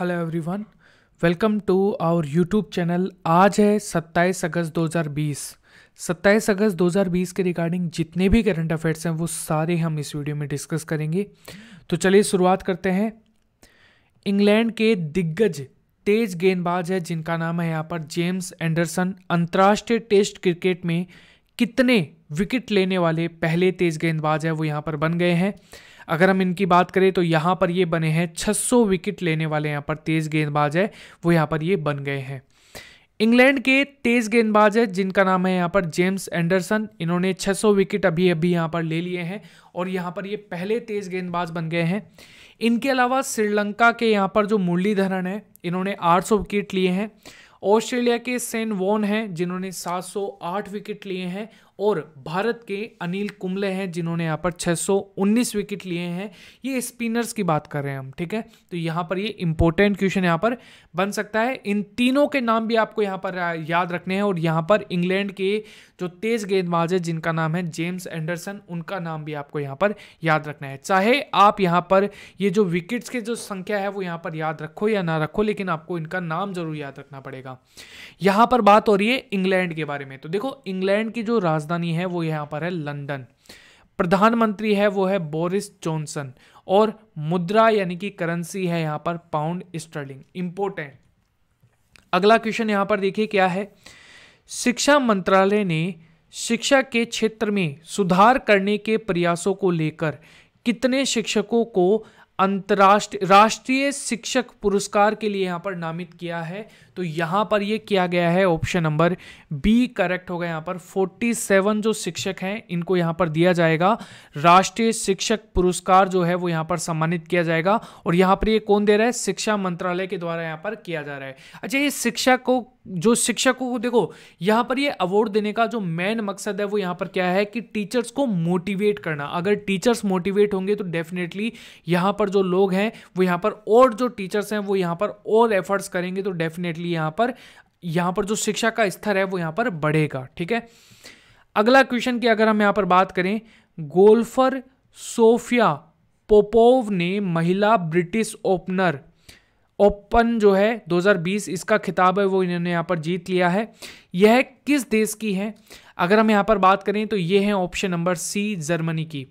hello everyone welcome to our YouTube channel आज है 27 अगस्त 2020 27 अगस्त 2020 के रिगार्डिंग जितने भी करंट अफेयर्स हैं वो सारे हम इस वीडियो में डिस्कस करेंगे तो चलिए शुरुआत करते हैं इंग्लैंड के दिग्गज तेज गेंदबाज है जिनका नाम है यहाँ पर जेम्स एंडरसन अंतर्राष्ट्रीय टेस्ट क्रिकेट में कितने विकेट लेने वाले पहले तेज गेंदबाज है वो यहाँ पर बन गए हैं अगर हम इनकी बात करें तो यहाँ पर ये बने हैं 600 विकेट लेने वाले यहाँ पर तेज़ गेंदबाज है वो यहाँ पर ये बन गए हैं इंग्लैंड के तेज़ गेंदबाज है जिनका नाम है यहाँ पर जेम्स एंडरसन इन्होंने 600 विकेट अभी अभी यहाँ पर ले लिए हैं और यहाँ पर ये पहले तेज़ गेंदबाज बन गए हैं इनके अलावा श्रीलंका के यहाँ पर जो मुरलीधरन है इन्होंने 800 विकेट लिए हैं ऑस्ट्रेलिया के सेन वॉन हैं जिन्होंने 708 विकेट लिए हैं और भारत के अनिल कुंबले हैं जिन्होंने यहाँ पर 619 विकेट लिए हैं ये स्पिनर्स की बात कर रहे हैं हम ठीक है तो यहाँ पर ये इंपॉर्टेंट क्वेश्चन यहाँ पर बन सकता है इन तीनों के नाम भी आपको यहाँ पर याद रखने हैं और यहाँ पर इंग्लैंड के जो तेज गेंदबाज है जिनका नाम है जेम्स एंडरसन उनका नाम भी आपको यहाँ पर याद रखना है चाहे आप यहाँ पर ये जो विकेट्स की जो संख्या है वो यहाँ पर याद रखो या ना रखो लेकिन आपको इनका नाम जरूर याद रखना पड़ेगा यहाँ पर बात हो रही है इंग्लैंड के बारे में तो देखो इंग्लैंड की जो राजधानी राजधानी है वो यहाँ पर है लंदन प्रधानमंत्री है वो है बोरिस जॉनसन और मुद्रा यानी कि करेंसी है यहाँ पर पाउंड स्टर्लिंग इंपोर्टेंट अगला क्वेश्चन यहाँ पर देखिए क्या है शिक्षा मंत्रालय ने शिक्षा के क्षेत्र में सुधार करने के प्रयासों को लेकर कितने शिक्षकों को अंतर्राष्ट्रीय राष्ट्रीय शिक्षक पुरस्कार के लिए यहाँ पर नामित किया है तो यहाँ पर ये किया गया है ऑप्शन नंबर बी करेक्ट होगा यहाँ पर 47 जो शिक्षक हैं इनको यहाँ पर दिया जाएगा राष्ट्रीय शिक्षक पुरस्कार जो है वो यहाँ पर सम्मानित किया जाएगा और यहाँ पर ये कौन दे रहा है शिक्षा मंत्रालय के द्वारा यहाँ पर किया जा रहा है अच्छा ये शिक्षा को जो शिक्षकों को देखो यहाँ पर ये अवार्ड देने का जो मेन मकसद है वो यहाँ पर क्या है कि टीचर्स को मोटिवेट करना अगर टीचर्स मोटिवेट होंगे तो डेफिनेटली यहाँ पर जो लोग हैं वो यहाँ पर और जो टीचर्स हैं वो यहाँ पर और एफर्ट्स करेंगे तो डेफिनेटली यहाँ पर यहाँ पर जो शिक्षा का स्तर है वो यहाँ पर बढ़ेगा ठीक है अगला क्वेश्चन की अगर हम यहाँ पर बात करें गोल्फर सोफिया पोपोव ने महिला ब्रिटिश ओपनर ओपन जो है 2020 इसका खिताब है वो इन्होंने यहाँ पर जीत लिया है यह किस देश की है अगर हम यहाँ पर बात करें तो ये है ऑप्शन नंबर सी जर्मनी की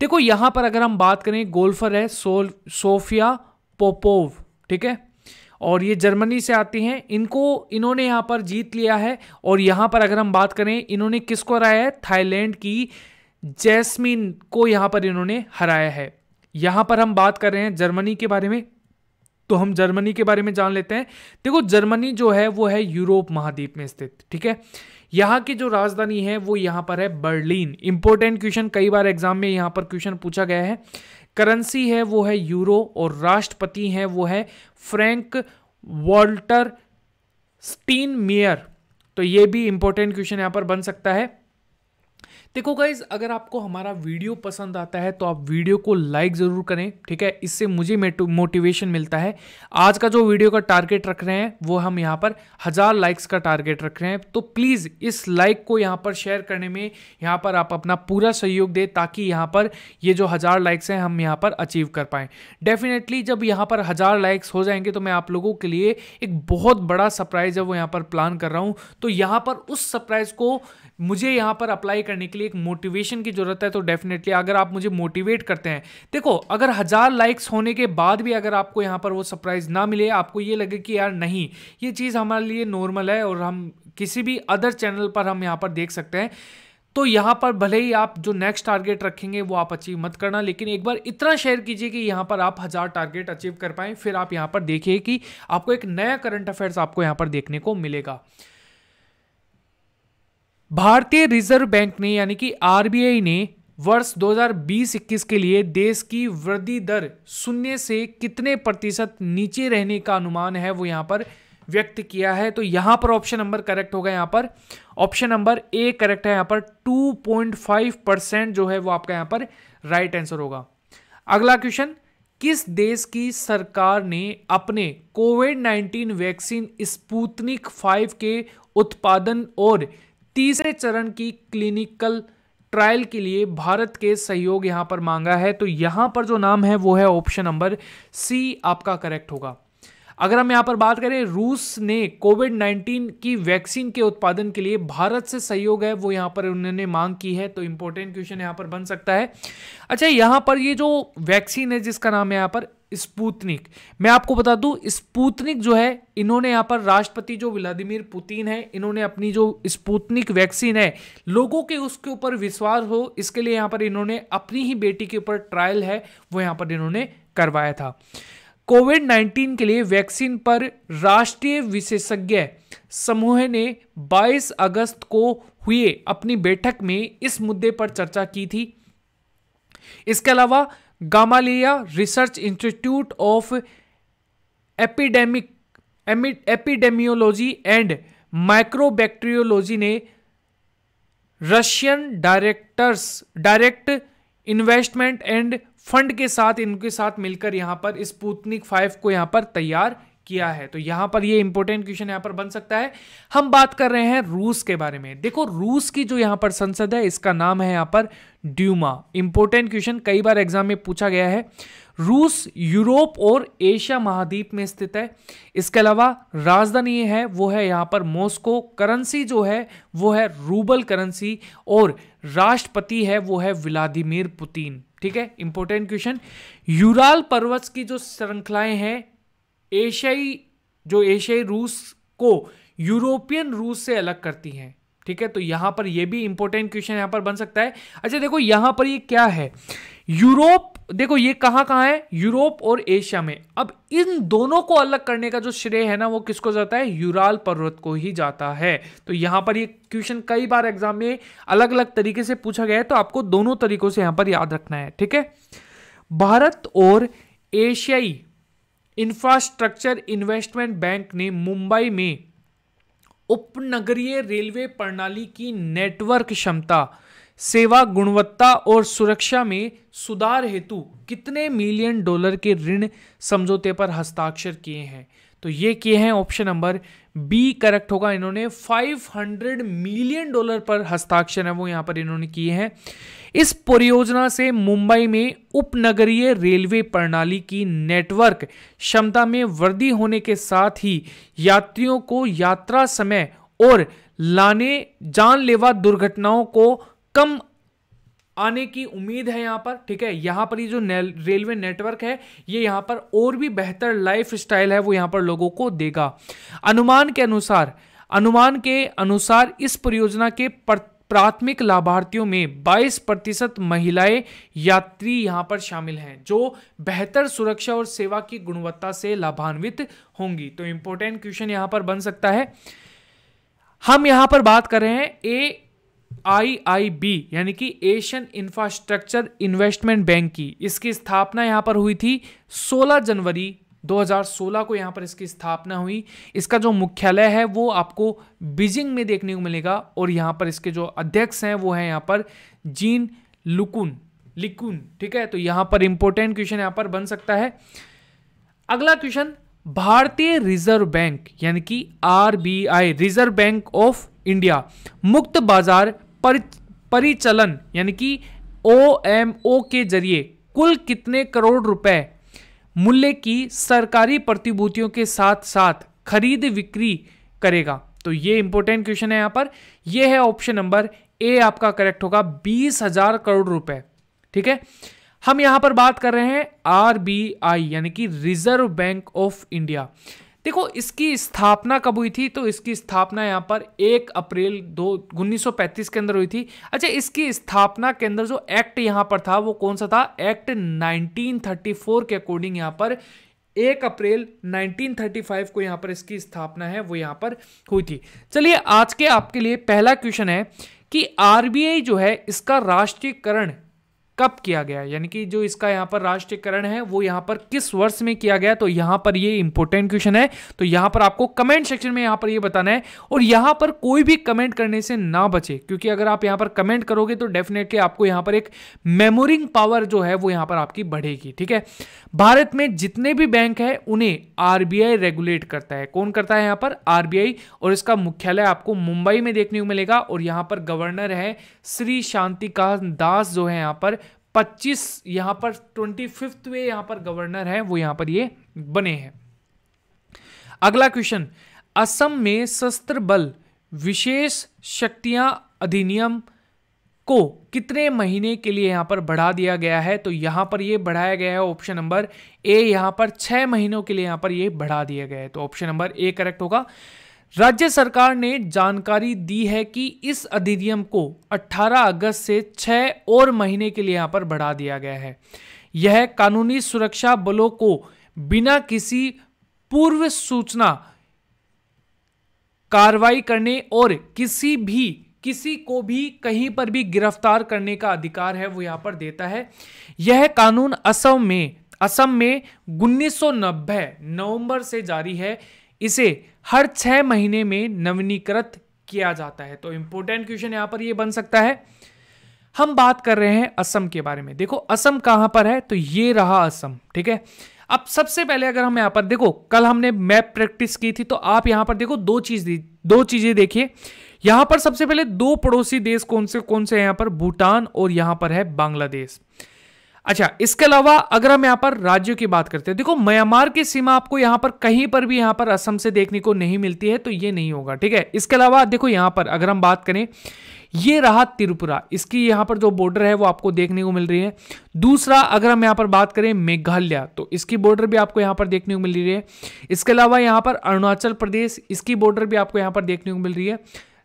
देखो यहाँ पर अगर हम बात करें गोल्फर है सोल सोफिया पोपोव ठीक है और ये जर्मनी से आती हैं इनको इन्होंने यहाँ पर जीत लिया है और यहाँ पर अगर हम बात करें इन्होंने किसको हराया है थाईलैंड की जैस्मिन को यहाँ पर इन्होंने हराया है यहाँ पर हम बात कर रहे हैं जर्मनी के बारे में तो हम जर्मनी के बारे में जान लेते हैं देखो जर्मनी जो है वो है यूरोप महाद्वीप में स्थित ठीक है यहाँ की जो राजधानी है वो यहाँ पर है बर्लिन इंपॉर्टेंट क्वेश्चन कई बार एग्जाम में यहाँ पर क्वेश्चन पूछा गया है करेंसी है वो है यूरो और राष्ट्रपति है वो है फ्रैंक वॉल्टर स्टीन मेयर तो ये भी इंपॉर्टेंट क्वेश्चन यहाँ पर बन सकता है देखो गाइज अगर आपको हमारा वीडियो पसंद आता है तो आप वीडियो को लाइक ज़रूर करें ठीक है इससे मुझे मोटिवेशन मिलता है आज का जो वीडियो का टारगेट रख रहे हैं वो हम यहाँ पर हज़ार लाइक्स का टारगेट रख रहे हैं तो प्लीज़ इस लाइक को यहाँ पर शेयर करने में यहाँ पर आप अपना पूरा सहयोग दें ताकि यहाँ पर ये जो हज़ार लाइक्स हैं हम यहाँ पर अचीव कर पाएँ डेफिनेटली जब यहाँ पर हज़ार लाइक्स हो जाएंगे तो मैं आप लोगों के लिए एक बहुत बड़ा सरप्राइज़ है वो यहाँ पर प्लान कर रहा हूँ तो यहाँ पर उस सरप्राइज़ को मुझे यहाँ पर अप्लाई करने के लिए एक मोटिवेशन की ज़रूरत है तो डेफिनेटली अगर आप मुझे मोटिवेट करते हैं देखो अगर हज़ार लाइक्स होने के बाद भी अगर आपको यहाँ पर वो सरप्राइज़ ना मिले आपको ये लगे कि यार नहीं ये चीज़ हमारे लिए नॉर्मल है और हम किसी भी अदर चैनल पर हम यहाँ पर देख सकते हैं तो यहाँ पर भले ही आप जो नेक्स्ट टारगेट रखेंगे वो आप अचीव मत करना लेकिन एक बार इतना शेयर कीजिए कि यहाँ पर आप हज़ार टारगेट अचीव कर पाएँ फिर आप यहाँ पर देखिए कि आपको एक नया करंट अफेयर्स आपको यहाँ पर देखने को मिलेगा भारतीय रिजर्व बैंक ने यानी कि आरबीआई ने वर्ष 2020-21 के लिए देश की वृद्धि दर शून्य से कितने प्रतिशत नीचे रहने का अनुमान है वो यहाँ पर व्यक्त किया है तो यहां पर ऑप्शन नंबर करेक्ट होगा यहां पर ऑप्शन नंबर ए करेक्ट है यहां पर 2.5 परसेंट जो है वो आपका यहां पर राइट आंसर होगा अगला क्वेश्चन किस देश की सरकार ने अपने कोविड 19 वैक्सीन स्पूतनिक फाइव के उत्पादन और तीसरे चरण की क्लिनिकल ट्रायल के लिए भारत के सहयोग यहां पर मांगा है तो यहां पर जो नाम है वो है ऑप्शन नंबर सी आपका करेक्ट होगा अगर हम यहां पर बात करें रूस ने कोविड 19 की वैक्सीन के उत्पादन के लिए भारत से सहयोग है वो यहां पर उन्होंने मांग की है तो इंपॉर्टेंट क्वेश्चन यहां पर बन सकता है अच्छा यहां पर ये जो वैक्सीन है जिसका नाम है यहां पर स्पूतनिक मैं आपको बता दूं स्पूतनिक जो है इन्होंने यहाँ पर राष्ट्रपति जो व्लादिमीर पुतिन है इन्होंने अपनी जो स्पूतनिक वैक्सीन है लोगों के उसके ऊपर विश्वास हो इसके लिए यहाँ पर इन्होंने अपनी ही बेटी के ऊपर ट्रायल है वो यहाँ पर इन्होंने करवाया था कोविड 19 के लिए वैक्सीन पर राष्ट्रीय विशेषज्ञ समूह ने 22 अगस्त को हुए अपनी बैठक में इस मुद्दे पर चर्चा की थी इसके अलावा Gamaleya research institute of epidemic epidemiology and microbacteriology ने Russian directors direct investment and fund के साथ इनके साथ मिलकर यहां पर स्पूतनिक फाइव को यहां पर तैयार किया है तो यहां पर ये इंपॉर्टेंट क्वेश्चन यहां पर बन सकता है हम बात कर रहे हैं रूस के बारे में देखो रूस की जो यहां पर संसद है इसका नाम है यहां पर ड्यूमा इंपॉर्टेंट क्वेश्चन कई बार एग्जाम में पूछा गया है रूस यूरोप और एशिया महाद्वीप में स्थित है इसके अलावा राजधानी है वो है यहाँ पर मॉस्को करेंसी जो है वो है रूबल करेंसी और राष्ट्रपति है वो है व्लादिमीर पुतिन ठीक है इंपॉर्टेंट क्वेश्चन यूराल पर्वत की जो श्रृंखलाएं हैं एशियाई जो एशियाई रूस को यूरोपियन रूस से अलग करती हैं ठीक है तो यहां पर यह भी इंपॉर्टेंट क्वेश्चन यहां पर बन सकता है अच्छा देखो यहां पर ये क्या है यूरोप देखो ये कहां कहां है यूरोप और एशिया में अब इन दोनों को अलग करने का जो श्रेय है ना वो किसको जाता है यूराल पर्वत को ही जाता है तो यहां पर ये क्वेश्चन कई बार एग्जाम में अलग अलग तरीके से पूछा गया है तो आपको दोनों तरीकों से यहां पर याद रखना है ठीक है भारत और एशियाई इंफ्रास्ट्रक्चर इन्वेस्टमेंट बैंक ने मुंबई में उपनगरीय रेलवे प्रणाली की नेटवर्क क्षमता सेवा गुणवत्ता और सुरक्षा में सुधार हेतु कितने मिलियन डॉलर के ऋण समझौते पर हस्ताक्षर किए हैं तो ये किए हैं ऑप्शन नंबर बी करेक्ट होगा इन्होंने 500 मिलियन डॉलर पर हस्ताक्षर है वो यहां पर इन्होंने किए हैं इस परियोजना से मुंबई में उपनगरीय रेलवे प्रणाली की नेटवर्क क्षमता में वृद्धि होने के साथ ही यात्रियों को यात्रा समय और लाने जानलेवा दुर्घटनाओं को कम आने की उम्मीद है यहाँ पर ठीक है यहाँ पर ये जो ने, रेलवे नेटवर्क है ये यहाँ पर और भी बेहतर लाइफ स्टाइल है वो यहाँ पर लोगों को देगा अनुमान के अनुसार अनुमान के अनुसार इस परियोजना के प्राथमिक लाभार्थियों में 22 प्रतिशत महिलाएं यात्री यहां पर शामिल हैं जो बेहतर सुरक्षा और सेवा की गुणवत्ता से लाभान्वित होंगी तो इंपॉर्टेंट क्वेश्चन यहां पर बन सकता है हम यहां पर बात कर रहे हैं ए आईआईबी यानी कि एशियन इंफ्रास्ट्रक्चर इन्वेस्टमेंट बैंक की इसकी स्थापना यहां पर हुई थी 16 जनवरी 2016 को यहां पर इसकी स्थापना हुई इसका जो मुख्यालय है वो आपको बीजिंग में देखने को मिलेगा और यहां पर इसके जो अध्यक्ष हैं वो हैं यहां पर जीन लुकुन लिकुन ठीक है तो यहां पर इंपॉर्टेंट क्वेश्चन यहां पर बन सकता है अगला क्वेश्चन भारतीय रिजर्व बैंक यानी कि RBI reserve bank of India मुक्त बाजार पर, परिचलन यानी कि ओ एम ओ के जरिए कुल कितने करोड़ रुपए मूल्य की सरकारी प्रतिभूतियों के साथ साथ खरीद विक्री करेगा तो ये इंपॉर्टेंट क्वेश्चन है यहां पर यह है ऑप्शन नंबर ए आपका करेक्ट होगा बीस हजार करोड़ रुपए ठीक है हम यहां पर बात कर रहे हैं आरबीआई यानी कि रिजर्व बैंक ऑफ इंडिया देखो इसकी स्थापना कब हुई थी तो इसकी स्थापना यहाँ पर एक अप्रैल दो उन्नीस के अंदर हुई थी अच्छा इसकी स्थापना के अंदर जो एक्ट यहाँ पर था वो कौन सा था एक्ट 1934 के अकॉर्डिंग यहाँ पर एक अप्रैल 1935 को यहाँ पर इसकी स्थापना है वो यहाँ पर हुई थी चलिए आज के आपके लिए पहला क्वेश्चन है कि आर जो है इसका राष्ट्रीयकरण कब किया गया यानी कि जो इसका यहां पर राष्ट्रीयकरण है वो यहां पर किस वर्ष में किया गया तो यहां पर ये इंपॉर्टेंट क्वेश्चन है तो यहां पर आपको कमेंट सेक्शन में यहां पर ये बताना है और यहां पर कोई भी कमेंट करने से ना बचे क्योंकि अगर आप यहां पर कमेंट करोगे तो डेफिनेटली आपको यहां पर एक मेमोरिंग पावर जो है वो यहां पर आपकी बढ़ेगी ठीक है भारत में जितने भी बैंक है उन्हें आरबीआई रेगुलेट करता है कौन करता है यहाँ पर आरबीआई और इसका मुख्यालय आपको मुंबई में देखने को मिलेगा और यहाँ पर गवर्नर है श्री शांतिकांत दास जो है यहाँ पर पच्चीस यहां पर ट्वेंटी फिफ्थ वे यहां पर गवर्नर हैं वो यहां पर ये बने हैं अगला क्वेश्चन असम में शस्त्र बल विशेष शक्तियां अधिनियम को कितने महीने के लिए यहां पर बढ़ा दिया गया है तो यहां पर ये बढ़ाया गया है ऑप्शन नंबर ए यहां पर छह महीनों के लिए यहां पर ये बढ़ा दिया गया है तो ऑप्शन नंबर ए करेक्ट होगा राज्य सरकार ने जानकारी दी है कि इस अधिनियम को 18 अगस्त से 6 और महीने के लिए यहाँ पर बढ़ा दिया गया है यह कानूनी सुरक्षा बलों को बिना किसी पूर्व सूचना कार्रवाई करने और किसी भी किसी को भी कहीं पर भी गिरफ्तार करने का अधिकार है वो यहाँ पर देता है यह कानून असम में असम में 1990 नवंबर से जारी है इसे हर छह महीने में नवीनीकृत किया जाता है तो इंपोर्टेंट क्वेश्चन यहां पर यह बन सकता है हम बात कर रहे हैं असम के बारे में देखो असम कहां पर है तो ये रहा असम ठीक है अब सबसे पहले अगर हम यहां पर देखो कल हमने मैप प्रैक्टिस की थी तो आप यहां पर देखो दो चीज़ दो चीज़ें देखिए यहां पर सबसे पहले दो पड़ोसी देश कौन से कौन से यहां पर भूटान और यहां पर है बांग्लादेश अच्छा इसके अलावा अगर हम यहां पर राज्यों की बात करते हैं देखो म्यांमार की सीमा आपको यहां पर कहीं पर भी यहां पर असम से देखने को नहीं मिलती है तो ये नहीं होगा ठीक है इसके अलावा देखो यहां पर अगर हम बात करें ये रहा त्रिपुरा इसकी यहां पर जो बॉर्डर है वो आपको देखने को मिल रही है दूसरा अगर हम यहां पर बात करें मेघालय तो इसकी बॉर्डर भी आपको यहां पर देखने को मिल रही है इसके अलावा यहां पर अरुणाचल प्रदेश इसकी बॉर्डर भी आपको यहां पर देखने को मिल रही है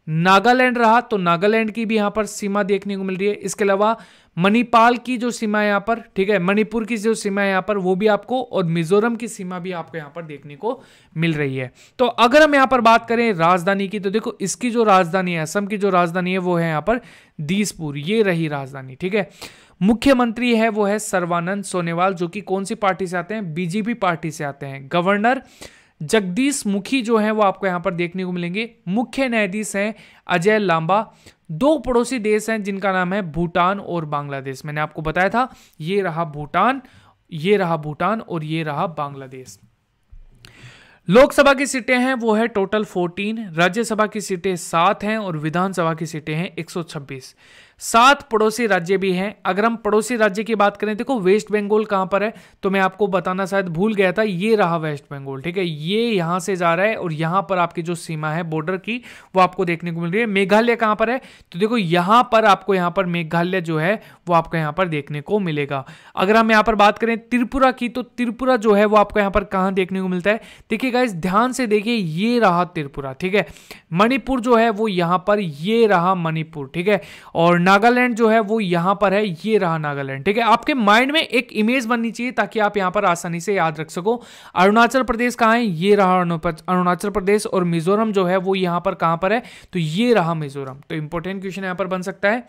नागालैंड रहा तो नागालैंड की भी यहां पर सीमा देखने को मिल रही है इसके अलावा मणिपाल की जो सीमा यहां पर ठीक है मणिपुर की जो सीमा है पर वो भी आपको और मिजोरम की सीमा भी आपको यहां पर देखने को मिल रही है तो अगर हम यहां पर बात करें राजधानी की तो देखो इसकी जो राजधानी है असम की जो राजधानी है वो है यहां पर दीसपुर ये रही राजधानी ठीक है मुख्यमंत्री है वो है सर्वानंद सोनेवाल जो कि कौन सी पार्टी से आते हैं बीजेपी पार्टी से आते हैं गवर्नर जगदीश मुखी जो है वो आपको यहाँ पर देखने को मिलेंगे मुख्य न्यायाधीश हैं अजय लांबा दो पड़ोसी देश हैं जिनका नाम है भूटान और बांग्लादेश मैंने आपको बताया था ये रहा भूटान ये रहा भूटान और ये रहा बांग्लादेश लोकसभा की सीटें हैं वो है टोटल 14 राज्यसभा की सीटें सात हैं और विधानसभा की सीटें हैं 126 सात पड़ोसी राज्य भी हैं अगर हम पड़ोसी राज्य की बात करें देखो वेस्ट बंगाल कहां पर है तो मैं आपको बताना शायद भूल गया था ये रहा वेस्ट बंगाल ठीक है ये यहां से जा रहा है और यहां पर आपकी जो सीमा है बॉर्डर की वो आपको देखने को मिल रही है मेघालय कहां पर है तो देखो यहां पर आपको यहां पर मेघालय जो है वो आपको यहां पर देखने को मिलेगा अगर हम यहां पर बात करें त्रिपुरा की तो त्रिपुरा जो है वो आपको यहां पर कहां देखने को मिलता है देखिएगा इस ध्यान से देखिए ये रहा त्रिपुरा ठीक है मणिपुर जो है वो यहां पर ये रहा मणिपुर ठीक है और नागालैंड जो है वो यहां पर है ये रहा नागालैंड ठीक है आपके माइंड में एक इमेज बननी चाहिए ताकि आप यहां पर आसानी से याद रख सको अरुणाचल प्रदेश कहां है ये रहा अरुणाचल प्रदेश और मिजोरम जो है वो यहां पर कहां पर है तो ये रहा मिजोरम तो इंपॉर्टेंट क्वेश्चन यहां पर बन सकता है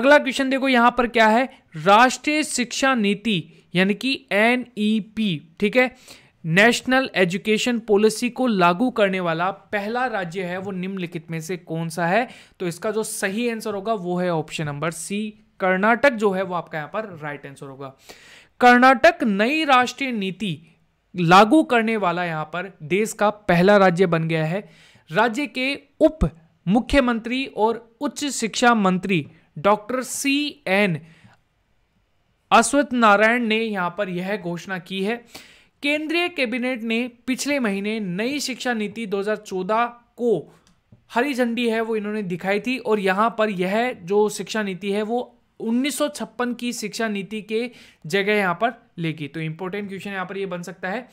अगला क्वेश्चन देखो यहां पर क्या है राष्ट्रीय शिक्षा नीति यानी कि एनईपी e ठीक है नेशनल एजुकेशन पॉलिसी को लागू करने वाला पहला राज्य है वो निम्नलिखित में से कौन सा है तो इसका जो सही आंसर होगा वो है ऑप्शन नंबर सी कर्नाटक जो है वो आपका यहां पर राइट आंसर होगा कर्नाटक नई राष्ट्रीय नीति लागू करने वाला यहां पर देश का पहला राज्य बन गया है राज्य के उप मुख्यमंत्री और उच्च शिक्षा मंत्री doctor C N Ashwath Narayan ने यहां पर यह घोषणा की है केंद्रीय कैबिनेट ने पिछले महीने नई शिक्षा नीति 2014 को हरी झंडी है वो इन्होंने दिखाई थी और यहाँ पर यह जो शिक्षा नीति है वो 1956 की शिक्षा नीति के जगह यहाँ पर लेगी तो इंपॉर्टेंट क्वेश्चन यहाँ पर ये बन सकता है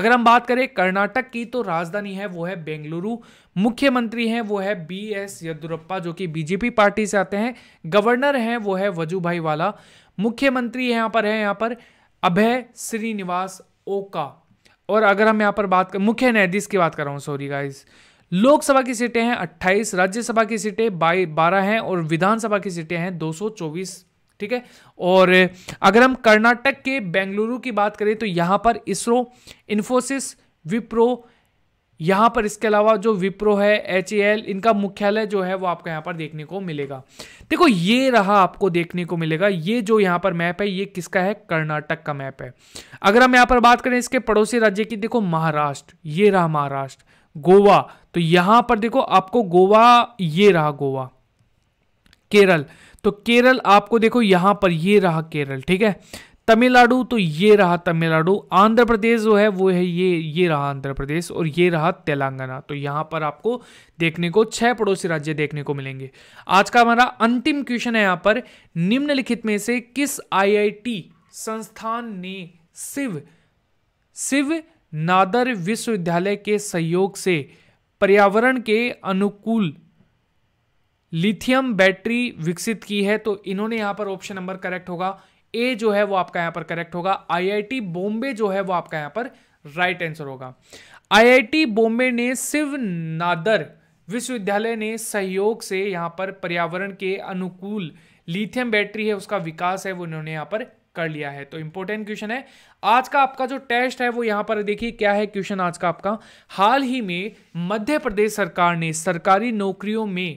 अगर हम बात करें कर्नाटक की तो राजधानी है वो है बेंगलुरु मुख्यमंत्री हैं वो है बी एस येदुरप्पा जो कि बीजेपी पार्टी से आते हैं गवर्नर हैं वो है वजूभाई वाला मुख्यमंत्री यहाँ पर है यहाँ पर अभय श्रीनिवास ओका और अगर हम यहाँ पर बात कर मुख्य न्यायाधीश की बात कर रहा हूँ सॉरी गाइज लोकसभा की सीटें हैं 28 राज्यसभा की सीटें बाई बारह हैं और विधानसभा की सीटें हैं 224 ठीक है और अगर हम कर्नाटक के बेंगलुरु की बात करें तो यहाँ पर इसरो इन्फोसिस विप्रो यहाँ पर इसके अलावा जो विप्रो है एच इनका मुख्यालय जो है वो आपको यहाँ पर देखने को मिलेगा देखो ये रहा आपको देखने को मिलेगा ये जो यहाँ पर मैप है ये किसका है कर्नाटक का मैप है अगर हम यहाँ पर बात करें इसके पड़ोसी राज्य की देखो महाराष्ट्र ये रहा महाराष्ट्र गोवा तो यहाँ पर देखो आपको गोवा ये रहा गोवा केरल तो केरल आपको देखो यहाँ पर ये रहा केरल ठीक है तमिलनाडु तो ये रहा तमिलनाडु आंध्र प्रदेश जो है वो है ये ये रहा आंध्र प्रदेश और ये रहा तेलंगाना तो यहाँ पर आपको देखने को छह पड़ोसी राज्य देखने को मिलेंगे आज का हमारा अंतिम क्वेश्चन है यहाँ पर निम्नलिखित में से किस आईआईटी संस्थान ने शिव शिव नादर विश्वविद्यालय के सहयोग से पर्यावरण के अनुकूल लिथियम बैटरी विकसित की है तो इन्होंने यहां पर ऑप्शन नंबर करेक्ट होगा ए जो है वो आपका यहां पर करेक्ट होगा आईआईटी बॉम्बे जो है वो आपका यहां पर राइट आंसर होगा आईआईटी बॉम्बे ने शिव नादर विश्वविद्यालय ने सहयोग से यहां पर पर्यावरण के अनुकूल लिथियम बैटरी है उसका विकास है वो उन्होंने यहां पर कर लिया है तो इंपॉर्टेंट क्वेश्चन है आज का आपका जो टेस्ट है वो यहां पर देखिए क्या है क्वेश्चन आज का आपका हाल ही में मध्य प्रदेश सरकार ने सरकारी नौकरियों में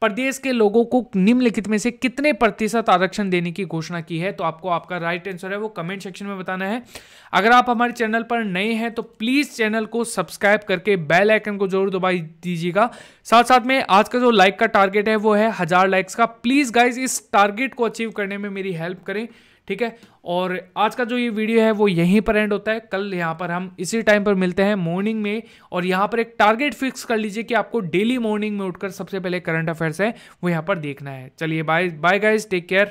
प्रदेश के लोगों को निम्नलिखित में से कितने प्रतिशत आरक्षण देने की घोषणा की है तो आपको आपका राइट आंसर है वो कमेंट सेक्शन में बताना है अगर आप हमारे चैनल पर नए हैं तो प्लीज़ चैनल को सब्सक्राइब करके बेल आइकन को जरूर दबा दीजिएगा साथ साथ में आज का जो लाइक का टारगेट है वो है हज़ार लाइक्स का प्लीज़ गाइज इस टारगेट को अचीव करने में मेरी हेल्प करें ठीक है और आज का जो ये वीडियो है वो यहीं पर एंड होता है कल यहाँ पर हम इसी टाइम पर मिलते हैं मॉर्निंग में और यहाँ पर एक टारगेट फिक्स कर लीजिए कि आपको डेली मॉर्निंग में उठकर सबसे पहले करंट अफेयर्स है वो यहाँ पर देखना है चलिए bye bye guys take care